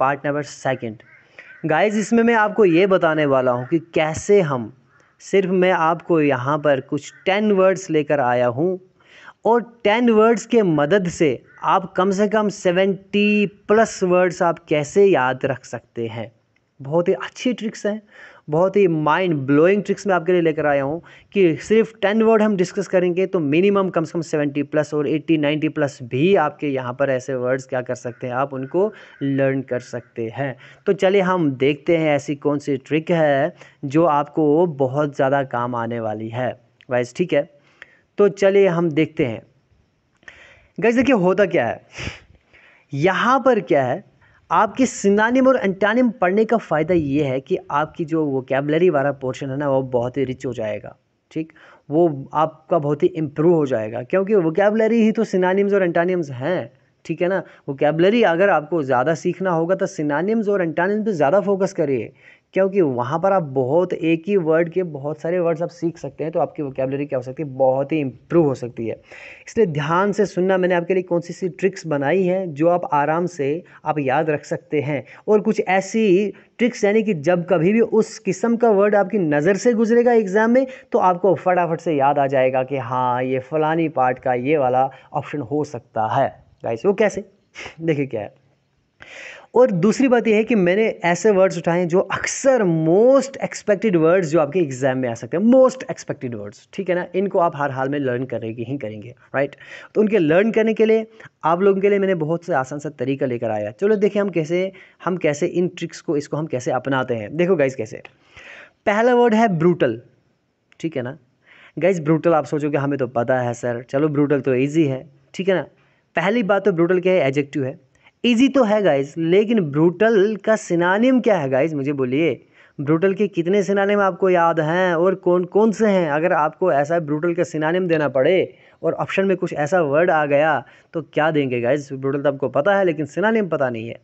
Part number second guys इसमें मैं आपको ये बताने वाला हूँ कि कैसे हम सिर्फ मैं आपको यहाँ पर कुछ टेन वर्ड्स लेकर आया हूँ और टेन वर्ड्स के मदद से आप कम से कम सेवेंटी प्लस वर्ड्स आप कैसे याद रख सकते हैं बहुत ही अच्छी ट्रिक्स हैं बहुत ही माइंड ब्लोइंग ट्रिक्स मैं आपके लिए लेकर आया हूँ कि सिर्फ टेन वर्ड हम डिस्कस करेंगे तो मिनिमम कम से कम सेवेंटी प्लस और एट्टी नाइन्टी प्लस भी आपके यहाँ पर ऐसे वर्ड्स क्या कर सकते हैं आप उनको लर्न कर सकते हैं तो चलिए हम देखते हैं ऐसी कौन सी ट्रिक है जो आपको बहुत ज़्यादा काम आने वाली है वाइज ठीक है तो चलिए हम देखते हैं गैस देखिए होता क्या है यहाँ पर क्या है आपकी सिनानिम और एंटानिम पढ़ने का फ़ायदा ये है कि आपकी जो वोकेबलरी वाला पोर्शन है ना वो बहुत ही रिच हो जाएगा ठीक वो आपका बहुत ही इम्प्रूव हो जाएगा क्योंकि वोकेबलरी ही तो सिनानिम्स और एंटानिम्स हैं ठीक है ना वोकेबलरी अगर आपको ज़्यादा सीखना होगा तो सिनानिम्स और एंटानिम्स पर ज़्यादा फोकस करिए क्योंकि वहाँ पर आप बहुत एक ही वर्ड के बहुत सारे वर्ड्स आप सीख सकते हैं तो आपकी वोकेबलरी क्या हो सकती है बहुत ही इम्प्रूव हो सकती है इसलिए ध्यान से सुनना मैंने आपके लिए कौन सी सी ट्रिक्स बनाई हैं जो आप आराम से आप याद रख सकते हैं और कुछ ऐसी ट्रिक्स यानी कि जब कभी भी उस किस्म का वर्ड आपकी नज़र से गुजरेगा एग्ज़ाम में तो आपको फटाफट से याद आ जाएगा कि हाँ ये फ़लानी पार्ट का ये वाला ऑप्शन हो सकता है वो कैसे देखिए क्या है और दूसरी बात यह है कि मैंने ऐसे वर्ड्स उठाए हैं जो अक्सर मोस्ट एक्सपेक्टेड वर्ड्स जो आपके एग्जाम में आ सकते हैं मोस्ट एक्सपेक्टेड वर्ड्स ठीक है ना इनको आप हर हाल में लर्न करेंगे ही करेंगे राइट तो उनके लर्न करने के लिए आप लोगों के लिए मैंने बहुत से आसान सा तरीका लेकर आया चलो देखिए हम कैसे हम कैसे इन ट्रिक्स को इसको हम कैसे अपनाते हैं देखो गाइज कैसे पहला वर्ड है ब्रूटल ठीक है ना गाइज ब्रूटल आप सोचोगे हमें तो पता है सर चलो ब्रूटल तो ईजी है ठीक है ना पहली बात तो ब्रूटल क्या है एजेक्टिव है ईजी तो है गाइज लेकिन ब्रूटल का सिनानियम क्या है गाइज मुझे बोलिए ब्रूटल के कितने सिनानियम आपको याद हैं और कौन कौन से हैं अगर आपको ऐसा ब्रूटल का सिनानियम देना पड़े और ऑप्शन में कुछ ऐसा वर्ड आ गया तो क्या देंगे गाइज ब्रूटल तो आपको पता है लेकिन सिनानियम पता नहीं है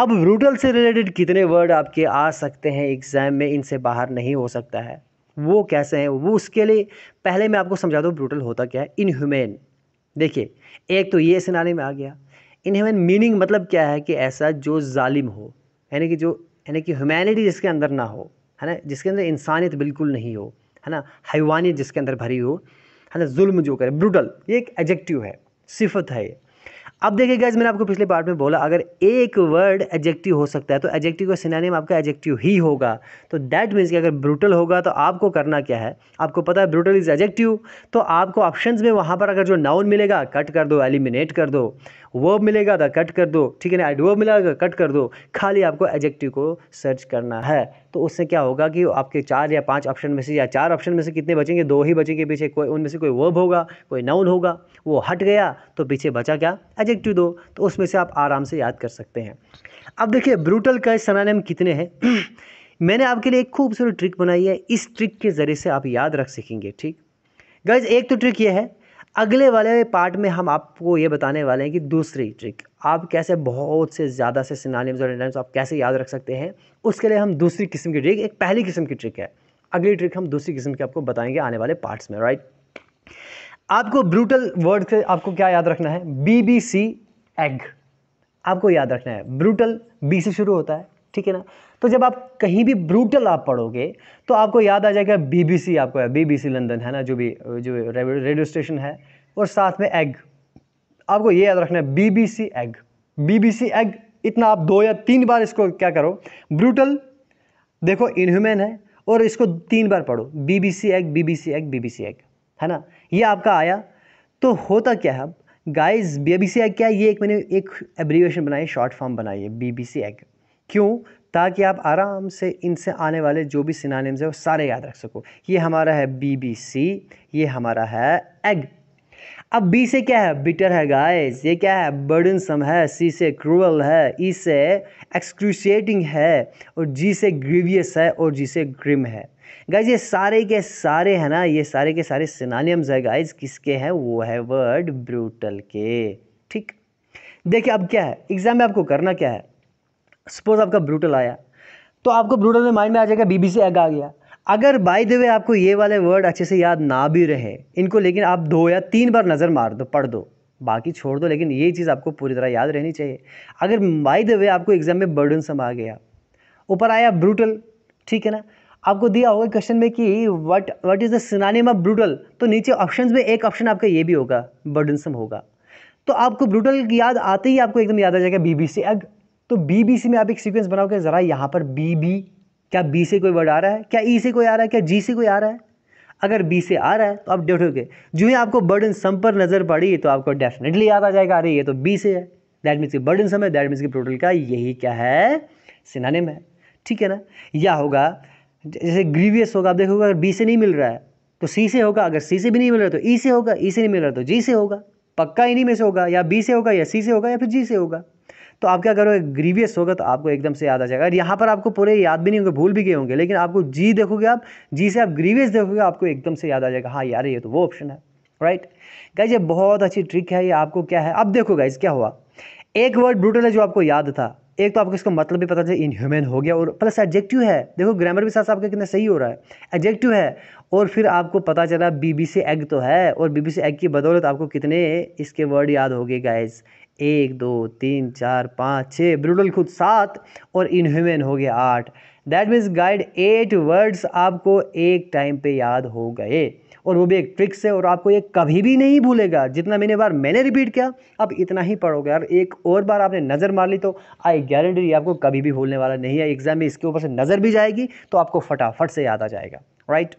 अब ब्रूटल से रिलेटेड कितने वर्ड आपके आ सकते हैं एग्ज़ाम में इनसे बाहर नहीं हो सकता है वो कैसे हैं वो उसके लिए पहले मैं आपको समझा दूँ ब्रूटल होता क्या है इनह्यूमेन देखिए एक तो ये में आ गया इन हेवन मीनिंग मतलब क्या है कि ऐसा जो जालिम हो यानी कि जो यानी कि ह्यूमैनिटी जिसके अंदर ना हो है ना जिसके अंदर इंसानियत बिल्कुल नहीं हो है ना हैवानियत जिसके अंदर भरी हो है ना जुल्म जो करे ब्रूटल ये एक एडजेक्टिव है सिफत है ये अब देखिए गैज मैंने आपको पिछले पार्ट में बोला अगर एक वर्ड एजेक्टिव हो सकता है तो एजेक्टिव का सिनानिम आपका एजेक्टिव ही होगा तो दैट मीन्स कि अगर ब्रूटल होगा तो आपको करना क्या है आपको पता है ब्रूटल इज़ एजेक्टिव तो आपको ऑप्शंस में वहाँ पर अगर जो नाउन मिलेगा कट कर दो एलिमिनेट कर दो वर्ब मिलेगा तो कट कर दो ठीक है ना एडवर्ब मिलेगा तो कट कर दो खाली आपको एजेक्टिव को सर्च करना है तो उससे क्या होगा कि आपके चार या पांच ऑप्शन में से या चार ऑप्शन में से कितने बचेंगे दो ही बचेंगे पीछे कोई उनमें से कोई वर्ब होगा कोई नाउन होगा वो हट गया तो पीछे बचा क्या एजेक्टिव दो तो उसमें से आप आराम से याद कर सकते हैं अब देखिए ब्रूटल का सनानेम कितने हैं मैंने आपके लिए एक खूबसूरत ट्रिक बनाई है इस ट्रिक के ज़रिए से आप याद रख सकेंगे ठीक गैज एक तो ट्रिक ये है अगले वाले पार्ट में हम आपको ये बताने वाले हैं कि दूसरी ट्रिक आप कैसे बहुत से ज़्यादा से सिनानियम्स और एंडाइम्स आप कैसे याद रख सकते हैं उसके लिए हम दूसरी किस्म की ट्रिक एक पहली किस्म की ट्रिक है अगली ट्रिक हम दूसरी किस्म की आपको बताएंगे आने वाले पार्ट्स में राइट आपको ब्रूटल वर्ड से आपको क्या याद रखना है बी बी सी एग आपको याद रखना है ब्रूटल बी से शुरू होता है ठीक है ना तो जब आप कहीं भी ब्रूटल आप पढ़ोगे तो आपको याद आ जाएगा बीबीसी आपको बीबीसी लंदन है ना जो भी जो रेडियो स्टेशन है और साथ में एग आपको ये याद रखना है बीबीसी एग बीबीसी एग इतना आप दो या तीन बार इसको क्या करो ब्रूटल देखो इनह्यूमेन है और इसको तीन बार पढ़ो BBC egg BBC egg BBC egg है ना ये आपका आया तो होता क्या है गाइज बीबीसी एग क्या है ये एक मैंने एक एब्रीवेशन बनाई शॉर्ट फॉर्म बनाई है बीबीसी एग क्यों ताकि आप आराम से इनसे आने वाले जो भी सिनानिम्स हैं वो सारे याद रख सको ये हमारा है बी बी सी ये हमारा है एग अब बी से क्या है बिटर है गाइस ये क्या है बर्डन सम है सी से क्रूअल है ई e से एक्सक्रूसिएटिंग है और जी से ग्रीवियस है और जी से ग्रिम है गाइस ये सारे के सारे है ना ये सारे के सारे सिनानियम्स है गाइस किसके हैं वो है वर्ड ब्रूटल के ठीक देखिए अब क्या है एग्ज़ाम में आपको करना क्या है सपोज आपका ब्रूटल आया तो आपको ब्रूटल में माइंड में आ जाएगा बीबीसी एग आ गया अगर बाय द वे आपको ये वाले वर्ड अच्छे से याद ना भी रहे इनको लेकिन आप दो या तीन बार नज़र मार दो पढ़ दो बाकी छोड़ दो लेकिन ये चीज़ आपको पूरी तरह याद रहनी चाहिए अगर बाय द वे आपको एग्ज़ाम में बर्डन सम आ गया ऊपर आया ब्रूटल ठीक है ना आपको दिया होगा क्वेश्चन में कि what what is the synonym of brutal तो नीचे ऑप्शंस में एक ऑप्शन आपका ये भी होगा बर्डनसम होगा तो आपको ब्रूटल याद आते ही आपको एकदम याद आ जाएगा बीबीसी एग तो बी बी सी में आप एक सीक्वेंस बनाओगे ज़रा यहाँ पर बी बी क्या बी से कोई वर्ड आ रहा है क्या ई e से कोई आ रहा है क्या जी से कोई आ रहा है अगर बी से आ रहा है तो आप देखोगे जो ही आपको बर्डन सम पर नज़र पड़ी तो आपको डेफिनेटली याद आ जाएगा अरे ये तो बी से है दैट मीन्स की बर्डन सम है दैट मीन्स की टोटल का यही क्या है सिनानिम है ठीक है ना या होगा जैसे ग्रीवियस होगा आप देखोगे अगर बी से नहीं मिल रहा है तो सी से होगा अगर सी से भी नहीं मिल रहा तो ई e से होगा ई e से नहीं मिल रहा तो जी से होगा पक्का इन्हीं e में से होगा या बी से होगा या सी से होगा या फिर जी से होगा तो आप क्या करोगे ग्रीवियस होगा तो आपको एकदम से याद आ जाएगा और यहाँ पर आपको पूरे याद भी नहीं होंगे भूल भी गए होंगे लेकिन आपको जी देखोगे आप जी से आप ग्रीवियस देखोगे आपको एकदम से याद आ जाएगा हाँ यार ये तो वो ऑप्शन है राइट गाइज ये बहुत अच्छी ट्रिक है ये आपको क्या है अब देखो गाइज क्या हुआ एक वर्ड ब्रूटल है जो आपको याद था एक तो आपको इसका मतलब भी पता चले इनह्यूमन हो गया और प्लस एडजेक्टिव है देखो ग्रामर भी साथ आपका कितना सही हो रहा है एडजेक्टिव है और फिर आपको पता चला बीबीसी एग तो है और बीबीसी एग की बदौलत आपको कितने इसके वर्ड याद हो गए गाइज एक दो तीन चार पाँच छः ब्रूडल खुद सात और इनह्यूमन हो गया आठ that means guide eight words आपको एक टाइम पे याद हो गए और वो भी एक ट्रिक्स है और आपको ये कभी भी नहीं भूलेगा जितना मैंने बार मैंने रिपीट किया अब इतना ही पढ़ोगे यार एक और बार आपने नज़र मार ली तो आई गारंटी आपको कभी भी भूलने वाला नहीं है एग्जाम में इसके ऊपर से नज़र भी जाएगी तो आपको फटाफट से याद आ जाएगा राइट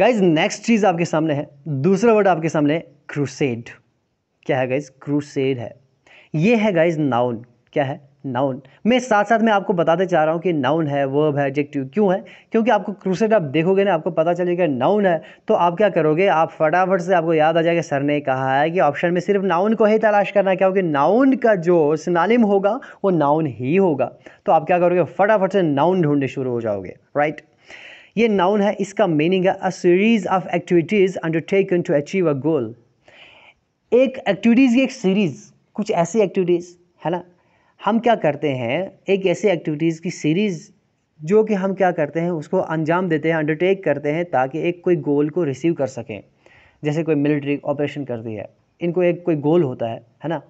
गाइज नेक्स्ट चीज़ आपके सामने है दूसरा वर्ड आपके सामने क्रूसेड क्या है गाइज क्रूसेड है ये है गाइज नाउन क्या है नाउन मैं साथ साथ में आपको बताते चाह रहा हूँ कि नाउन है वर्ब है एडजेक्टिव क्यों है क्योंकि आपको क्रूसेड आप देखोगे ना आपको पता चलेगा नाउन है तो आप क्या करोगे आप फटाफट से आपको याद आ जाएगा सर ने कहा है कि ऑप्शन में सिर्फ नाउन को ही तलाश करना है क्योंकि नाउन का जो सिनानिम होगा वो नाउन ही होगा तो आप क्या करोगे फटाफट से नाउन ढूंढने शुरू हो जाओगे राइट ये नाउन है इसका मीनिंग है a series of activities undertaken to achieve a goal एक एक्टिविटीज़ की एक सीरीज़ कुछ ऐसी एक्टिविटीज़ है ना हम क्या करते हैं एक ऐसे एक्टिविटीज़ की सीरीज़ जो कि हम क्या करते हैं उसको अंजाम देते हैं अंडरटेक करते हैं ताकि एक कोई गोल को रिसीव कर सकें जैसे कोई मिलिट्री ऑपरेशन करती है इनको एक कोई गोल होता है है ना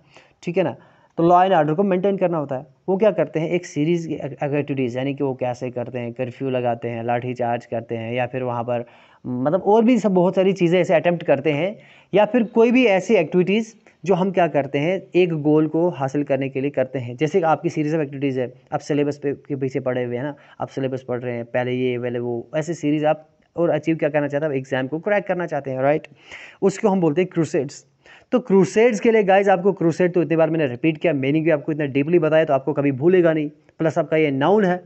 ठीक है ना तो लॉ एंड ऑर्डर को मेंटेन करना होता है वो क्या करते हैं एक सीरीज़ की एक्टिविटीज़ यानी कि वो कैसे करते हैं कर्फ्यू लगाते हैं लाठी चार्ज करते हैं या फिर वहाँ पर मतलब और भी सब बहुत सारी चीज़ें ऐसे अटैम्प्ट करते हैं या फिर कोई भी ऐसी एक्टिविटीज़ जो हम क्या करते हैं एक गोल को हासिल करने के लिए करते हैं जैसे आपकी सीरीज़ ऑफ एक्टिविटीज़ है आप सिलेबस पे के पीछे पढ़े हुए हैं ना आप सिलेबस पढ़ रहे हैं पहले ये पहले वो ऐसे सीरीज़ आप और अचीव क्या करना चाहते हैं आप एग्ज़ाम को क्रैक करना चाहते हैं राइट उसको हम बोलते हैं क्रूसेड्स तो क्रूसेड्स के लिए गाइज आपको क्रूसेड तो इतनी बार मैंने रिपीट किया मीनिंग भी आपको इतना डीपली बताया तो आपको कभी भूलेगा नहीं प्लस आपका ये नाउन है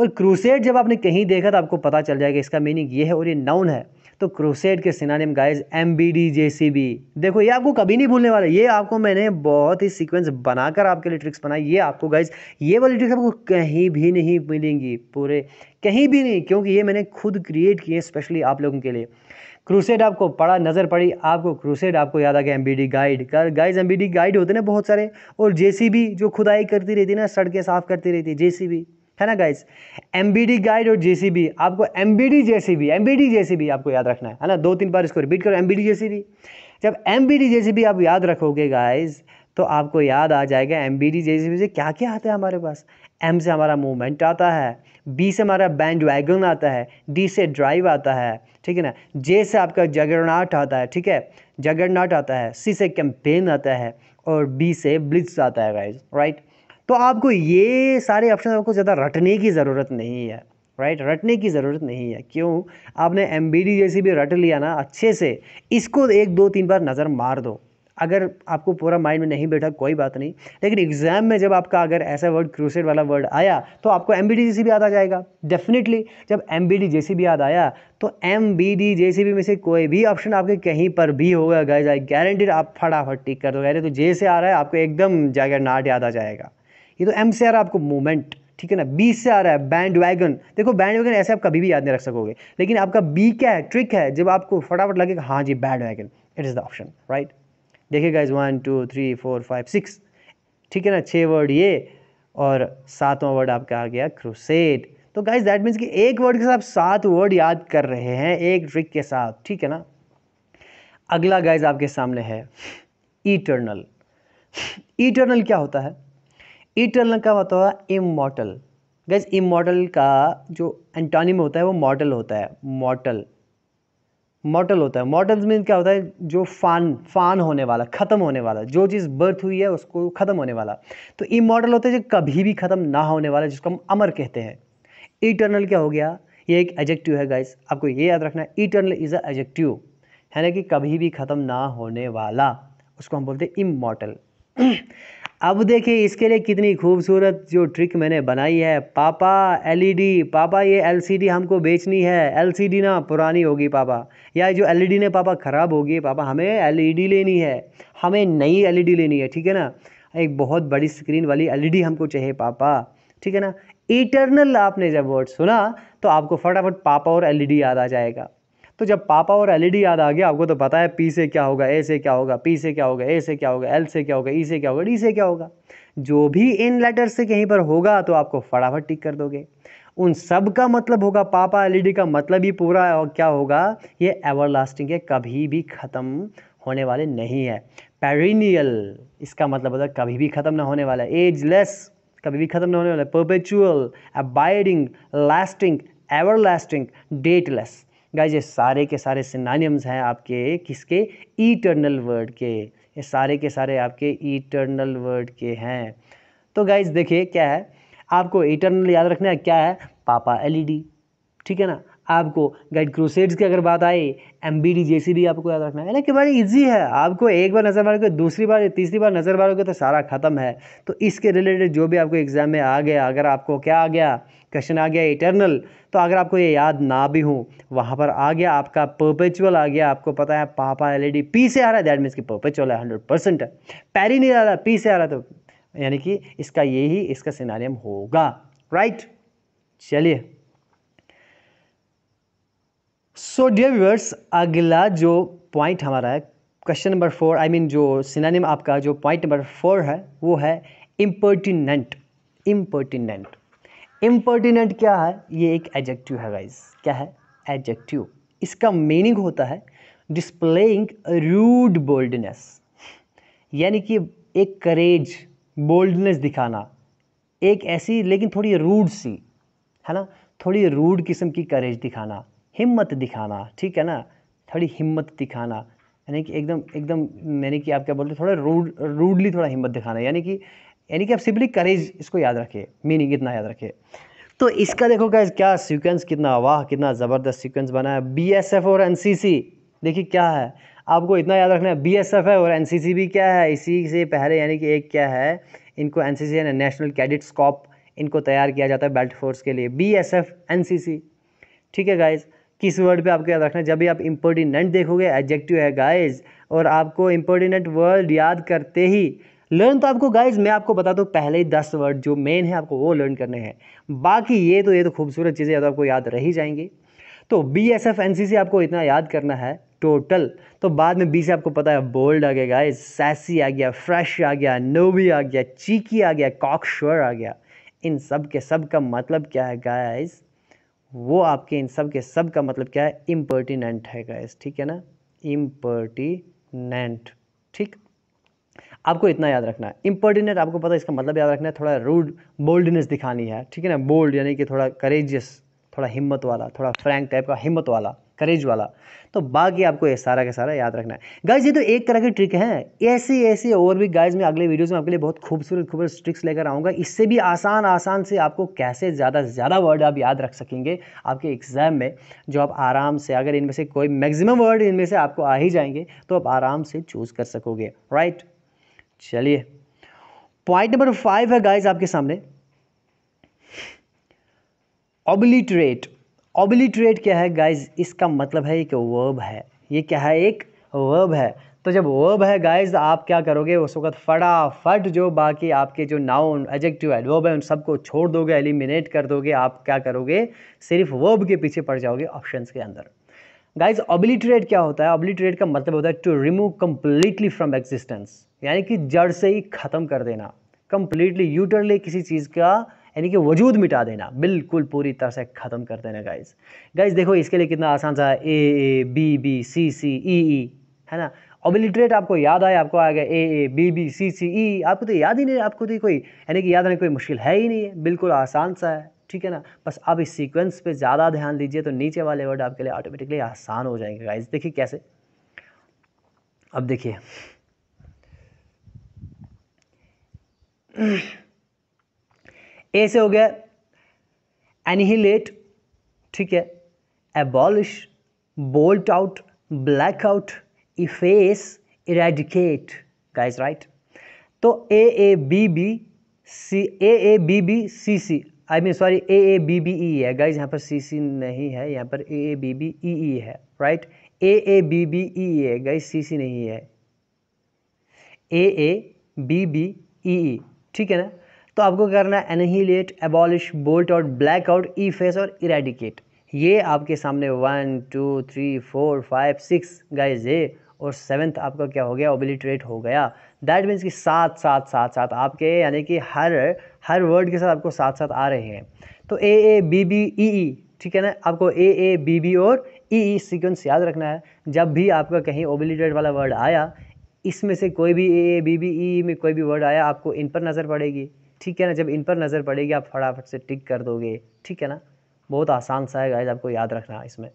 और क्रूसेड जब आपने कहीं देखा तो आपको पता चल जाएगा इसका मीनिंग ये है और ये नाउन है तो क्रूसेड के में guys M B D J C B देखो ये आपको कभी नहीं भूलने वाला ये आपको मैंने बहुत ही सीक्वेंस बनाकर आपके लिए ट्रिक्स बनाई ये आपको गाइज ये वाली ट्रिक्स आपको कहीं भी नहीं मिलेंगी पूरे कहीं भी नहीं क्योंकि ये मैंने खुद क्रिएट किए स्पेशली आप लोगों के लिए क्रूसेड आपको पड़ा नज़र पड़ी आपको क्रूसेड आपको याद आ गया M guide guys M guide होते ना बहुत सारे और जे जो खुदाई करती रहती है ना सड़कें साफ़ करती रहती है जे है ना गाइज एम गाइड और जे आपको एम बी डी जे आपको याद रखना है है ना दो तीन बार इसको रिपीट करो एम बी डी जब एम बी डी आप याद रखोगे गाइज तो आपको याद आ जाएगा एम बी डी से क्या क्या आता है हमारे पास एम से हमारा मूवमेंट आता है बी से हमारा बैंड वैगन आता है डी से ड्राइव आता है ठीक है ना जे से आपका जगरनाट आता है ठीक है जगरनाट आता है सी से कैंपेन आता है और बी से ब्लिट्स आता है गाइज राइट तो आपको ये सारे ऑप्शन आपको ज़्यादा रटने की ज़रूरत नहीं है राइट रटने की ज़रूरत नहीं है क्यों आपने एम जैसी भी रट लिया ना अच्छे से इसको एक दो तीन बार नज़र मार दो अगर आपको पूरा माइंड में नहीं बैठा कोई बात नहीं लेकिन एग्जाम में जब आपका अगर ऐसा वर्ड क्रूसेड वाला वर्ड आया तो आपको एम बी डी जैसी भी याद आ जाएगा डेफिनेटली जब एम बी डी जैसी भी याद आया तो एम बी डी जैसी भी में से कोई भी ऑप्शन आपके कहीं पर भी होगा गए जाए गारंटीड आप फटाफट टिक कर दो अरे तो जे से आ रहा है आपको एकदम जाकर नाट याद आ जाएगा ये तो एम से आ रहा है आपको मूवमेंट ठीक है ना बी से आ रहा है बैंड वैगन देखो बैंड वैगन ऐसे आप कभी भी याद नहीं रख सकोगे लेकिन आपका बी क्या है ट्रिक है जब आपको फटाफट लगेगा हाँ जी bandwagon it is the option right देखिए guys one two three four five six ठीक है ना छः वर्ड ये और सातवां वर्ड आपका आ गया क्रूसेड तो गाइज दैट मीन्स कि एक वर्ड के साथ सात वर्ड याद कर रहे हैं एक ट्रिक के साथ ठीक है ना अगला गाइज आपके सामने है इटर्नल इटर्नल क्या होता है इटर्नल का होता है इमोटल गाइज इमोटल का जो एंटोनिम होता है वो मॉडल होता है मॉटल मॉटल होता है मॉटल्स मीन क्या होता है जो फान फान होने वाला ख़त्म होने वाला जो चीज़ बर्थ हुई है उसको ख़त्म होने वाला तो इमॉटल होता है जो कभी भी ख़त्म ना होने वाला जिसको हम अमर कहते हैं इटर्नल क्या हो गया ये एक एजेक्टिव है गाइस आपको ये याद रखना है इटर्नल इज़ अ एजेक्टिव है ना कि कभी भी ख़त्म ना होने वाला उसको हम बोलते हैं इमॉटल अब देखिए इसके लिए कितनी खूबसूरत जो ट्रिक मैंने बनाई है पापा एलईडी e पापा ये एलसीडी हमको बेचनी है एलसीडी ना पुरानी होगी पापा या जो एलईडी e ने पापा ख़राब होगी पापा हमें एलईडी e लेनी है हमें नई एलईडी लेनी है ठीक है ना एक बहुत बड़ी स्क्रीन वाली एलईडी हमको चाहिए पापा ठीक है ना इटर्नल आपने जब वर्ड सुना तो आपको फटाफट पापा और एल याद आ जाएगा तो जब पापा और एलईडी e याद आ गया आपको तो पता है पी से क्या होगा ए से क्या होगा पी से क्या होगा ए से क्या होगा एल से क्या होगा ई e से क्या होगा डी से क्या होगा जो भी इन लेटर्स से कहीं पर होगा तो आपको फटाफट टिक कर दोगे उन सब का मतलब होगा पापा एल e का मतलब ही पूरा और क्या होगा ये एवर लास्टिंग है कभी भी ख़त्म होने वाले नहीं है पेरिनियल इसका मतलब होता है कभी भी ख़त्म ना होने वाला एजलेस कभी भी ख़त्म ना होने वाला perpetual abiding lasting everlasting dateless guys ये सारे के सारे सिनानियम्स हैं आपके किसके ईटर्नल वर्ड के ये सारे के सारे आपके ईटर्नल वर्ड के हैं तो गाइज देखिए क्या है आपको ईटर्नल याद रखना है क्या है पापा एलईडी e ठीक है ना आपको गाइड क्रोसेड्स की अगर बात आई एम बी डी जैसी भी आपको याद रखना है ना कि बड़ी ईजी है आपको एक बार नज़र मारोगे दूसरी बार तीसरी बार नज़र मारोगे तो सारा ख़त्म है तो इसके रिलेटेड जो भी आपको एग्ज़ाम में आ गया अगर आपको क्या आ गया क्वेश्चन आ गया इटर्नल तो अगर आपको ये याद ना भी हो वहाँ पर आ गया आपका परपेचुअल आ गया आपको पता है पापा एलईडी पी e से आ रहा है दैट मीन्स कि परपेचुअल है हंड्रेड परसेंट है पैरी नहीं आ रहा पी से आ रहा तो यानी कि इसका यही इसका सिनारियम होगा राइट चलिए सो डियर व्यूअर्स अगला जो पॉइंट हमारा है question number four I mean जो सिनानियम आपका जो पॉइंट नंबर फोर है वो है इम्पर्टिनेंट इम्पर्टिनेंट इम्पर्टिनेंट क्या है ये एक एडजेक्टिव है गाइज क्या है एडजेक्टिव इसका मीनिंग होता है डिस्प्लेइंग रूड बोल्डनेस यानी कि एक करेज बोल्डनेस दिखाना एक ऐसी लेकिन थोड़ी रूड सी है ना थोड़ी रूड किस्म की करेज दिखाना हिम्मत दिखाना ठीक है ना थोड़ी हिम्मत दिखाना यानी कि एकदम एकदम यानी कि आप क्या बोलते थोड़ा रूड रूडली थोड़ा हिम्मत दिखाना यानी कि यानी कि आप सिंपली करेज इसको याद रखिए मीनिंग इतना याद रखिए तो इसका देखो गाइज क्या सीक्वेंस कितना वाह कितना ज़बरदस्त सीक्वेंस बना है बी एस एफ और एन सी सी देखिए क्या है आपको इतना याद रखना है बी एस एफ है और एन सी सी भी क्या है इसी से पहले यानी कि एक क्या है इनको एन सी सी यानी नेशनल कैडिट स्कॉप इनको तैयार किया जाता है बेल्ट फोर्स के लिए B S F N C C ठीक है गाइज़ किस वर्ड पे आपको याद रखना है जब भी आप इम्पोर्टिनेंट देखोगे एडजेक्टिव है गाइज और आपको इम्पोर्टिनेंट वर्ड याद करते ही लर्न तो आपको गाइज मैं आपको बता दूँ पहले ही दस वर्ड जो मेन है आपको वो लर्न करने हैं बाकी ये तो ये तो खूबसूरत चीज़ें तो आपको याद रह ही जाएंगी तो B S F N C से आपको इतना याद करना है टोटल तो बाद में बी से आपको पता है बोल्ड आ गया गाइज सैसी आ गया फ्रेश आ गया नोवी आ गया चीकी आ गया कॉकश्योर आ गया इन सब के सब का मतलब क्या है गाइज वो आपके इन सब के सब का मतलब क्या है इम्पर्टिनेंट है गाइज ठीक है ना इम्पर्टिनेंट ठीक आपको इतना याद रखना है इम्पर्टिनेट आपको पता है इसका मतलब याद रखना है थोड़ा रूड बोल्डनेस दिखानी है ठीक है ना बोल्ड यानी कि थोड़ा करेजियस थोड़ा हिम्मत वाला थोड़ा फ्रैंक टाइप का हिम्मत वाला करेज वाला तो बाकी आपको ये सारा का सारा याद रखना है गाइज ये तो एक तरह की ट्रिक है ऐसी ऐसी और भी गाइज मैं अगले वीडियोज़ में आपके लिए बहुत खूबसूरत खूबसूरत ट्रिक्स लेकर आऊँगा इससे भी आसान आसान से आपको कैसे ज़्यादा से ज़्यादा वर्ड आप याद रख सकेंगे आपके एग्ज़ाम में जो आप आराम से अगर इनमें से कोई मैक्सिमम वर्ड इनमें से आपको आ ही जाएंगे तो आप आराम से चूज़ कर सकोगे राइट चलिए पॉइंट नंबर फाइव है गाइज आपके सामने ओबलिट्रेट ऑबिलिट्रेट क्या है गाइज इसका मतलब है एक वर्ब है ये क्या है एक वर्ब है तो जब वर्ब है गाइज आप क्या करोगे उस वक्त फटाफट जो बाकी आपके जो नाउन एजेक्टिव एडवर्ब है उन सबको छोड़ दोगे एलिमिनेट कर दोगे आप क्या करोगे सिर्फ वर्ब के पीछे पड़ जाओगे ऑप्शन के अंदर गाइज ऑबिलिटरेट क्या होता है ऑब्लिट्रेट का मतलब होता है to remove completely from existence यानी कि जड़ से ही ख़त्म कर देना कंप्लीटली यूटरली किसी चीज़ का यानी कि वजूद मिटा देना बिल्कुल पूरी तरह से ख़त्म कर देना गाइज गाइज देखो इसके लिए कितना आसान सा है ए A B B C C E E है ना ऑबिलिट्रेट आपको याद आए आपको आ गया ए ए बी बी सी सी ई आपको तो याद ही नहीं आपको तो कोई यानी कि याद आने कोई मुश्किल है ही नहीं है बिल्कुल आसान सा है ठीक है ना बस आप इस सीक्वेंस पे ज़्यादा ध्यान दीजिए तो नीचे वाले वर्ड आपके लिए ऑटोमेटिकली आसान हो जाएंगे गाइज देखिए कैसे अब देखिए ए से हो गया एनिहिलेट ठीक है abolish blot out black out efface eradicate guys right तो A A B B C A A B B C C I mean sorry A A B B E है गाइज यहाँ पर सी सी नहीं है यहाँ पर ए A B B E E है right A A B B E है guys सी सी नहीं है ए ए बी बी ई ई ठीक है ना तो आपको करना है annihilate abolish blot out black out efface और इरेडिकेट ये आपके सामने one two three four five six guys है और सेवन्थ आपका क्या हो गया ओबिलिट्रेट हो गया दैट मीन्स कि सात सात सात सात आपके यानी कि हर हर वर्ड के साथ आपको सात सात आ रहे हैं तो A A B B E ई ठीक है ना आपको ए ए बी बी और ई ई सीक्वेंस याद रखना है जब भी आपका कहीं ओबिलिट्रेट वाला वर्ड आया इसमें से कोई भी ए ए बी बी ई में कोई भी वर्ड आया आपको इन पर नज़र पड़ेगी ठीक है ना जब इन पर नज़र पड़ेगी आप फटाफट से टिक कर दोगे ठीक है ना बहुत आसान सा है गाइज आपको याद रखना इसमें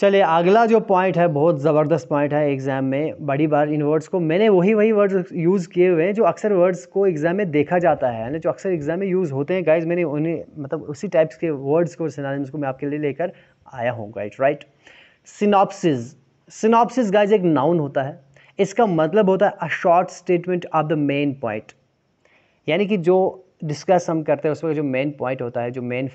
चलिए अगला जो पॉइंट है बहुत ज़बरदस्त पॉइंट है एग्ज़ाम में बड़ी बार इन वर्ड्स को मैंने वही वही वर्ड्स यूज़ किए हुए हैं जो अक्सर वर्ड्स को एग्ज़ाम में देखा जाता है ना जो अक्सर एग्ज़ाम में यूज़ होते हैं गाइज मैंने उन्हें मतलब उसी टाइप्स के वर्ड्स को सिनानिम्स को मैं आपके लिए लेकर आया हूँ guys right synopsis synopsis guys एक नाउन होता है इसका मतलब होता है a short statement of the main point यानी कि जो डिस्कस हम करते हैं उसमें जो मेन पॉइंट होता है जो मेन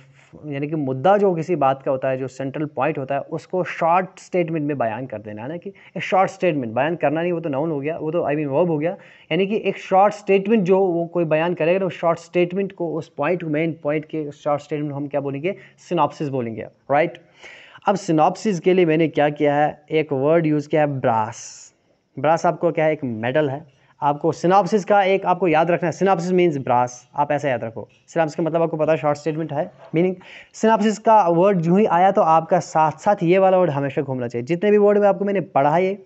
यानी कि मुद्दा जो किसी बात का होता है जो सेंट्रल पॉइंट होता है उसको शॉर्ट स्टेटमेंट में बयान कर देना है ना कि एक शॉर्ट स्टेटमेंट बयान करना नहीं वो तो नाउन हो गया वो तो आई मीन वर्ब हो गया यानी कि एक शॉर्ट स्टेटमेंट जो वो कोई बयान करेगा तो शॉर्ट स्टेटमेंट को उस पॉइंट मेन पॉइंट के शॉर्ट स्टेटमेंट हम क्या बोलेंगे सिनॉप्सिस बोलेंगे राइट right? अब सिनॉपसिस के लिए मैंने क्या किया है एक वर्ड यूज़ किया है ब्रास ब्रास आपको क्या है एक मेडल है आपको सिनॉपसिस का एक आपको याद रखना है सिनॉपसिस मीन्स ब्रास आप ऐसा याद रखो सिनॉपसिस का मतलब आपको पता है शॉर्ट स्टेटमेंट है मीनिंग सिनॉपसिस का वर्ड जो ही आया तो आपका साथ साथ ये वाला वर्ड हमेशा घूमना चाहिए जितने भी वर्ड में आपको मैंने पढ़ाए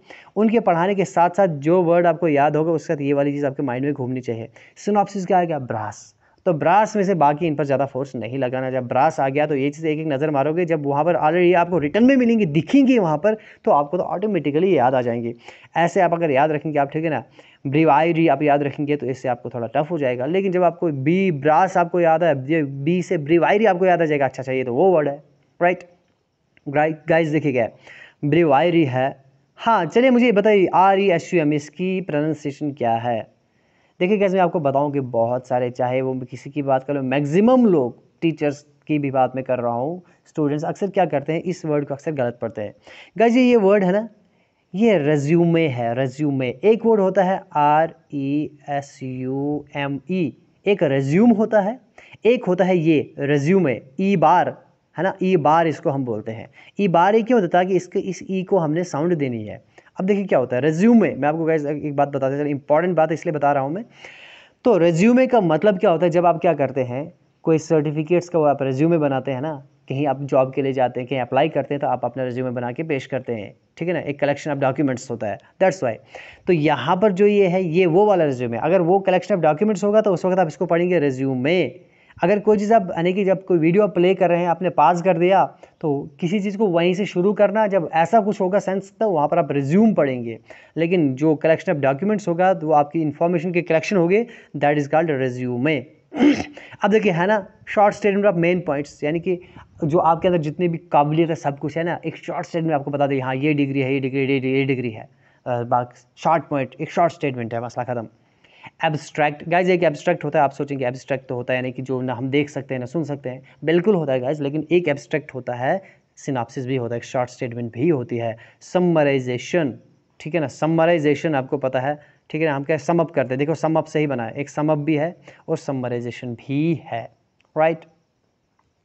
उनके पढ़ाने के साथ साथ जो वर्ड आपको याद होगा उसके साथ ये वाली चीज़ आपके माइंड में घूमनी चाहिए सिनॉपसिस क्या आ गया ब्रास तो ब्रास में से बाकी इन पर ज़्यादा फोर्स नहीं लगाना जब ब्रास आ गया तो ये चीज़ एक एक नज़र मारोगे जब वहाँ पर ऑलरेडी आपको रिटर्न में मिलेंगी दिखेंगी वहाँ पर तो आपको तो ऑटोमेटिकली याद आ जाएंगी ऐसे आप अगर याद रखेंगे आप ठीक है ना ब्रीवायरी आप याद रखेंगे तो इससे आपको थोड़ा टफ हो जाएगा लेकिन जब आपको बी ब्रास आपको याद है बी से ब्रीवायरी आपको याद आ जाएगा अच्छा चाहिए अच्छा, तो वो वर्ड है राइट गाइज देखिएगा ब्रीवायरी है हाँ चलिए मुझे बताइए R E S U M इसकी प्रोनाउंसिएशन क्या है देखिए कैसे मैं आपको बताऊं कि बहुत सारे चाहे वो किसी की बात कर लो मैक्सिमम लोग टीचर्स की भी बात मैं कर रहा हूँ स्टूडेंट्स अक्सर क्या करते हैं इस वर्ड को अक्सर गलत पढ़ते हैं गज ये वर्ड है ना ये रेज्यूमे है रेज्यूमे एक वर्ड होता है R E S U M E एक रेज्यूम होता है एक होता है ये रेज्यूमे ई बार है ना ई e बार इसको हम बोलते हैं ई e बार ये क्यों होता है कि इसके इस ई e को हमने साउंड देनी है अब देखिए क्या होता है रेज्यूमे मैं आपको गैस एक बात बताते चल इंपॉर्टेंट बात इसलिए बता रहा हूँ मैं तो रेज्यूमे का मतलब क्या होता है जब आप क्या करते हैं कोई सर्टिफिकेट्स का वो आप रेज्यूमे बनाते हैं ना कहीं आप जॉब के लिए जाते हैं कहीं अप्लाई करते हैं तो आप अपना रेज्यूमे बना के पेश करते हैं ठीक है ना एक कलेक्शन ऑफ डॉक्यूमेंट्स होता है दैट्स वाई तो यहाँ पर जो ये है ये वो वाला रेज्यूमे अगर वो कलेक्शन ऑफ डॉक्यूमेंट्स होगा तो उस वक्त आप इसको पढ़ेंगे रेज्यूमे अगर कोई चीज़ आप यानी कि जब कोई वीडियो आप प्ले कर रहे हैं आपने पास कर दिया तो किसी चीज़ को वहीं से शुरू करना जब ऐसा कुछ होगा सेंस तो वहाँ पर आप रिज्यूम पढ़ेंगे लेकिन जो कलेक्शन ऑफ डॉक्यूमेंट्स होगा तो आपकी इन्फॉर्मेशन के कलेक्शन होगे दैट इज़ कॉल्ड रिज्यूमे अब देखिए है ना short statement of main points यानी कि जो आपके अंदर जितनी भी काबिलियत है सब कुछ है ना एक शॉर्ट स्टेटमेंट आपको बता दें हाँ ये डिग्री है ये डिग्री ये डिग्री है बाकी शॉर्ट पॉइंट एक शॉर्ट स्टेटमेंट है मसला ख़त्म एब्स्ट्रैक्ट गाइज एक एब्स्ट्रैक्ट होता है आप सोचेंगे एब्स्ट्रैक्ट तो होता है यानी कि जो ना हम देख सकते हैं ना सुन सकते हैं बिल्कुल होता है गाइज लेकिन एक एब्स्ट्रैक्ट होता है सिनापसिस भी होता है शॉर्ट स्टेटमेंट भी होती है समराइजेशन ठीक है ना समराइजेशन आपको पता है ठीक है ना हम क्या सम अप करते हैं देखो सम अप सही बना है एक सम अप भी है और समराइजेशन भी है राइट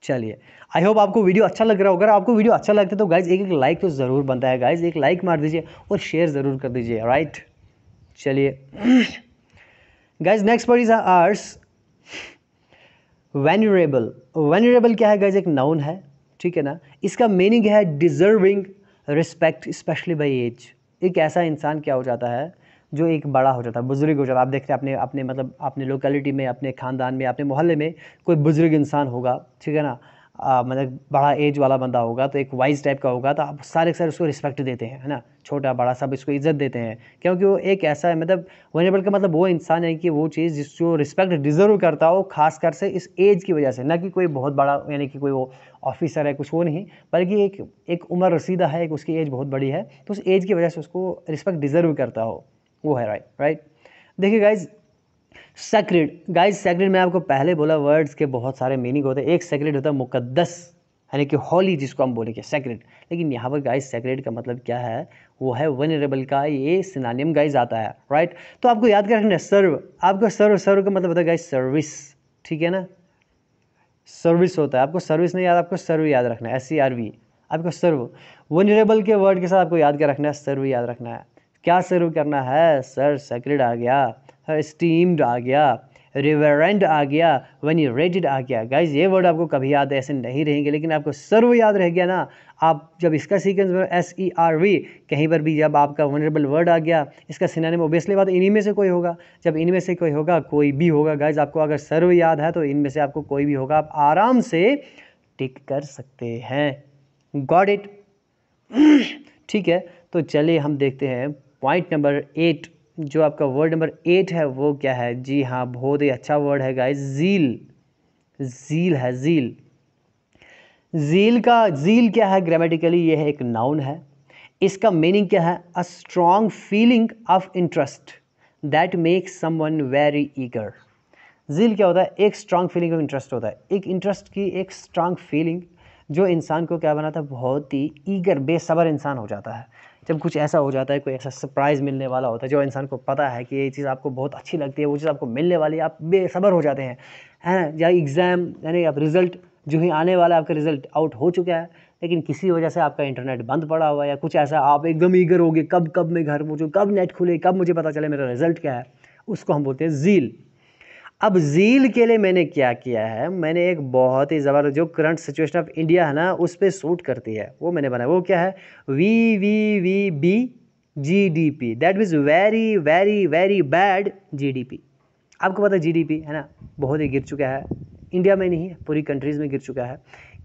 चलिए आई होप आपको वीडियो अच्छा लग रहा होगा अगर आपको वीडियो अच्छा लगता है तो गाइज एक एक लाइक तो ज़रूर बनता है गाइज एक लाइक मार दीजिए और शेयर ज़रूर कर दीजिए राइट चलिए गाइज नेक्स्ट वर्ड इज आर्स वेन्यूरेबल वेन्यूरेबल क्या है गाइज एक नाउन है ठीक है ना इसका मीनिंग है deserving respect specially by age एक ऐसा इंसान क्या हो जाता है जो एक बड़ा हो जाता है बुज़ुर्ग हो जाता है आप देखते हैं अपने अपने मतलब अपने लोकेलिटी में अपने ख़ानदान में अपने मोहल्ले में कोई बुज़ुर्ग इंसान होगा ठीक है ना मतलब बड़ा एज वाला बंदा होगा तो एक वाइज टाइप का होगा तो आप सारे सारे उसको रिस्पेक्ट देते हैं है ना छोटा बड़ा सब इसको इज्जत देते हैं क्योंकि वो एक ऐसा है मतलब वनेबल का मतलब वो इंसान है कि वो चीज़ जिसको रिस्पेक्ट डिज़र्व करता हो खासकर से इस एज की वजह से ना कि कोई बहुत बड़ा यानी कि कोई वो ऑफिसर है कुछ वो नहीं बल्कि एक एक उम्र रसीदा है एक उसकी एज बहुत बड़ी है तो उस एज की वजह से उसको रिस्पेक्ट डिज़र्व करता हो वो है राइट राइट देखिए गाइज़ सेक्रेड गाइज सेक्रेड मैं आपको पहले बोला वर्ड्स के बहुत सारे मीनिंग होते हैं एक सेक्रेड होता है मुकद्दस यानी कि हॉली जिसको हम बोलेंगे सेक्रेड लेकिन यहाँ पर गाइज सेक्रेड का मतलब क्या है वो है वनरेबल का ये सिनानियम गाइज आता है राइट तो आपको याद कर रखना सर्व आपको सर्व सर्व का मतलब होता है गाइज सर्विस ठीक है ना सर्विस होता है आपको सर्विस नहीं याद आपको सर्व याद रखना है एस सी आर वी आपको सर्व वनरेबल के वर्ड के साथ आपको याद कर रखना है सर्व याद रखना है क्या सर्व करना है सर सेक्रेड आ गया स्टीम्ड हाँ, आ गया रिवरेंड आ गया वन यू रेडिड आ गया गाइज ये वर्ड आपको कभी याद ऐसे नहीं रहेंगे लेकिन आपको सर्व याद रह गया ना आप जब इसका sequence S E R V कहीं पर भी जब आपका वनरेबल वर्ड आ गया इसका में ओबियसली बात इन्हीं में से कोई होगा जब इनमें से कोई होगा कोई भी होगा गाइज आपको अगर सर्व याद है तो इनमें से आपको कोई भी होगा आप आराम से टिक कर सकते हैं गॉड इट ठीक है तो चलिए हम देखते हैं पॉइंट नंबर एट जो आपका वर्ड नंबर एट है वो क्या है जी हाँ बहुत ही अच्छा वर्ड है गाइस झील झील है झील झील का झील क्या है ग्रामेटिकली ये है एक नाउन है इसका मीनिंग क्या है a strong feeling of interest that makes someone very eager zeal क्या होता है एक स्ट्रॉन्ग फीलिंग ऑफ इंटरेस्ट होता है एक इंटरेस्ट की एक स्ट्रॉन्ग फीलिंग जो इंसान को क्या बनाता है बहुत ही ईगर बेसब्र इंसान हो जाता है जब कुछ ऐसा हो जाता है कोई ऐसा सरप्राइज़ मिलने वाला होता है जो इंसान को पता है कि ये चीज़ आपको बहुत अच्छी लगती है वो चीज़ आपको मिलने वाली है आप बेसब्र हो जाते हैं है ना या एग्ज़ाम यानी आप रिज़ल्ट जो ही आने वाला है आपका रिज़ल्ट आउट हो चुका है लेकिन किसी वजह से आपका इंटरनेट बंद पड़ा हुआ है या कुछ ऐसा आप एकदम ईगर हो गए कब कब मैं घर पहुँचूँ कब नेट खुले कब मुझे पता चले मेरा रिज़ल्ट क्या है उसको हम बोलते हैं झील अब झील के लिए मैंने क्या किया है मैंने एक बहुत ही ज़बरदस्त जो करंट सिचुएशन ऑफ इंडिया है ना उस पर सूट करती है वो मैंने बनाया वो क्या है V V V B G D P that means very very very bad G D P आपको पता है जी डी पी है ना बहुत ही गिर चुका है इंडिया में नहीं पूरी कंट्रीज़ में गिर चुका है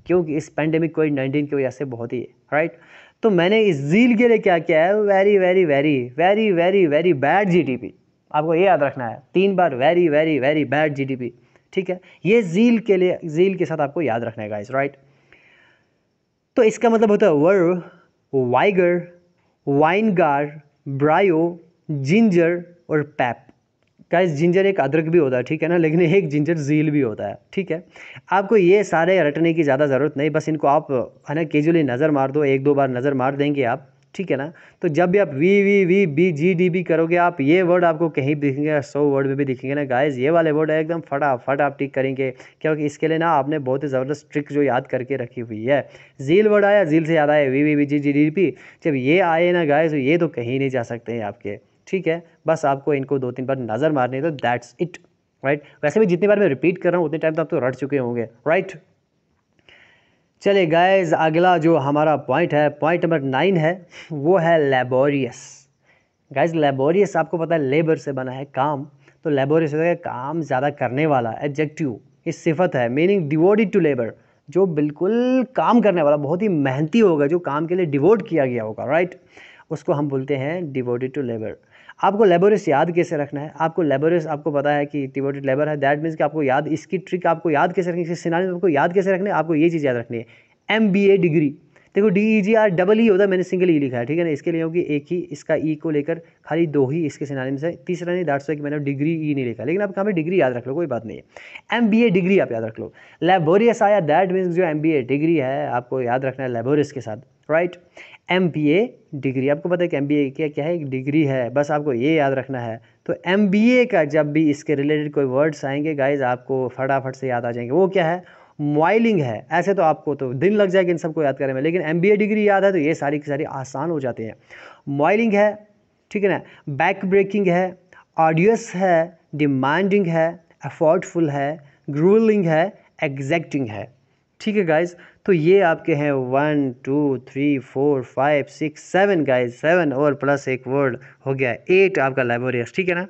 क्योंकि इस पेंडेमिक कोविड नाइन्टीन की वजह से बहुत ही राइट तो मैंने इस झील के लिए क्या किया है very very very very very very bad G D P आपको ये याद रखना है तीन बार very very very bad GDP ठीक है ये जील के लिए जील के साथ आपको याद रखना है गाइस राइट तो इसका मतलब होता है verve vigour vinegar brio ginger और पैप गाइस जिंजर एक अदरक भी होता है ठीक है ना लेकिन एक जिंजर झील भी होता है ठीक है आपको ये सारे रटने की ज़्यादा ज़रूरत नहीं बस इनको आप है ना केजुअली नज़र मार दो एक दो बार नज़र मार देंगे आप ठीक है ना तो जब भी आप V V V B G D B करोगे आप ये वर्ड आपको कहीं भी दिखेंगे सौ वर्ड में भी दिखेंगे ना गाइज ये वाले वर्ड एकदम फटाफट आप टिक करेंगे क्योंकि इसके लिए ना आपने बहुत ही ज़बरदस्त ट्रिक जो याद करके रखी हुई है झील वर्ड आया झील से याद आया V V V G G D P जब ये आए ना गाइज तो ये तो कहीं नहीं जा सकते हैं आपके ठीक है बस आपको इनको दो तीन बार नज़र मारनी तो दैट्स इट राइट वैसे भी जितनी बार मैं रिपीट कर रहा हूँ उतने टाइम तो आप तो रट चुके होंगे राइट चले गाइस अगला जो हमारा पॉइंट है पॉइंट नंबर नाइन है वो है लेबोरियस गाइस लेबोरियस आपको पता है लेबर से बना है काम तो लेबोरियस होता है काम ज़्यादा करने वाला एडजेक्टिव इस सिफत है मीनिंग डिवोटेड टू लेबर जो बिल्कुल काम करने वाला बहुत ही मेहनती होगा जो काम के लिए डिवोट किया गया होगा राइट उसको हम बोलते हैं डिवोटेड टू लेबर आपको लेबोरिस याद कैसे रखना है आपको लेबोरिस आपको पता है कि टिबोटेड लेबर है दैट मीन्स कि आपको याद इसकी ट्रिक आपको याद कैसे रखनी इसके सिनारी आपको याद कैसे है आपको ये चीज़ याद रखनी है एम बी ए डिग्री देखो D E G R double E होता है मैंने सिंगल ई लिखा है ठीक है ना इसके लिए होगी एक ही इसका ई e को लेकर खाली दो ही इसके सिनारी से तीसरा नहीं दैट्स कि मैंने डिग्री ई e नहीं लिखा लेकिन आप पर डिग्री याद रख लो कोई बात नहीं है एम बी ए डिग्री आप याद रख लो लेबोरियस आया दैट मीन्स जो एम बी ए डिग्री है आपको याद रखना है लेबोरियस के साथ right right? M B A degree आपको पता है कि एम बी ए क्या क्या है एक डिग्री है बस आपको ये याद रखना है तो एम बी ए का जब भी इसके रिलेटेड कोई वर्ड्स आएंगे गाइज आपको फटाफट से याद आ जाएंगे वो क्या है मॉइलिंग है ऐसे तो आपको तो दिन लग जाएगा इन सबको याद करने में लेकिन एम डिग्री याद है तो ये सारी की सारी आसान हो जाती हैं मॉइलिंग है ठीक है ना बैक ब्रेकिंग है ऑडियस है डिमांडिंग है अफोर्डफुल है ग्रूलिंग है एग्जैक्टिंग है ठीक है गाइज तो ये आपके हैं one two three four five six seven guys seven और प्लस एक वर्ड हो गया एट आपका लाइब्रेरियस ठीक है ना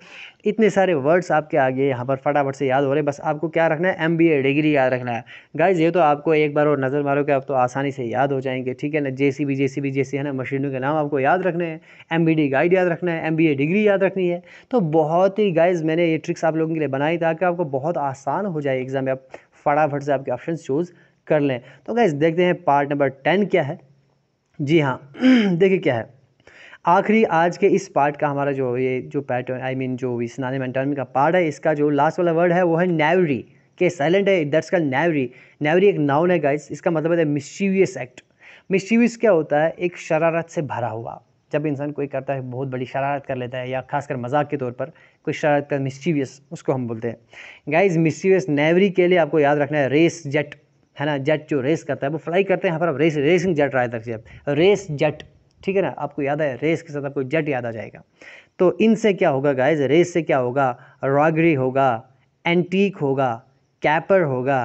इतने सारे वर्ड्स आपके आगे यहाँ पर फटाफट से याद हो रहे हैं बस आपको क्या रखना है एम डिग्री याद रखना है गाइज ये तो आपको एक बार और नज़र मारोगे आप तो आसानी से याद हो जाएंगे ठीक है ना जे C B J C B J सी है ना मशीनों के नाम आपको याद रखने हैं एम गाइड याद रखना है एम डिग्री याद रखनी है तो बहुत ही गाइज़ मैंने ये ट्रिक्स आप लोगों के लिए बनाई ताकि आपको बहुत आसान हो जाए एग्ज़ाम में आप फटाफट से आपके ऑप्शन चूज़ कर लें तो गैस देखते हैं पार्ट नंबर टेन क्या है जी हाँ देखिए क्या है आखिरी आज के इस पार्ट का हमारा जो ये जो पैटर्न आई मीन जो स्नानी मेंटर्न का पार्ट है इसका जो लास्ट वाला वर्ड है वो है नेवरी के साइलेंट है दैट्स का नेवरी नेवरी एक नाउन है गाइस इसका मतलब है मिशीवियस एक्ट मिशीवियस क्या होता है एक शरारत से भरा हुआ जब इंसान कोई करता है बहुत बड़ी शरारत कर लेता है या खासकर मजाक के तौर पर कोई शरारत का मिस्चीवियस उसको हम बोलते हैं गाइज मिशीवियस नेवरी के लिए आपको याद रखना है रेस जेट है ना जेट जो रेस करता है वो फ्लाई करते हैं यहाँ पर आप रेस रेसिंग जेट है तक से रेस जेट ठीक है ना आपको याद है रेस के साथ आपको जेट याद आ जाएगा तो इनसे क्या होगा गाइज रेस से क्या होगा रॉगरी होगा एंटीक होगा कैपर होगा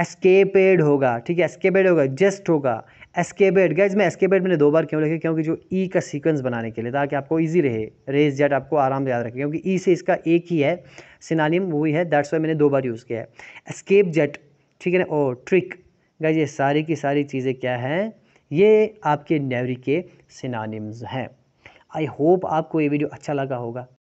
एस्केपेड होगा ठीक है एस्केपेड होगा जस्ट होगा एस्केपेड गाइज मैं एस्केपेड मैंने दो बार क्यों लिखे क्योंकि जो ई e का सीक्वेंस बनाने के लिए ताकि आपको ईजी रहे रेस जेट आपको आराम से याद रखें क्योंकि ई e से इसका एक ही है सिनानियम वही है दैट्स वाई मैंने दो बार यूज़ किया है एस्केप जेट ठीक है ना ओ ट्रिक गाइज ये सारी की सारी चीज़ें क्या हैं ये आपके नेवरी के सिनानिम्स हैं आई होप आपको ये वीडियो अच्छा लगा होगा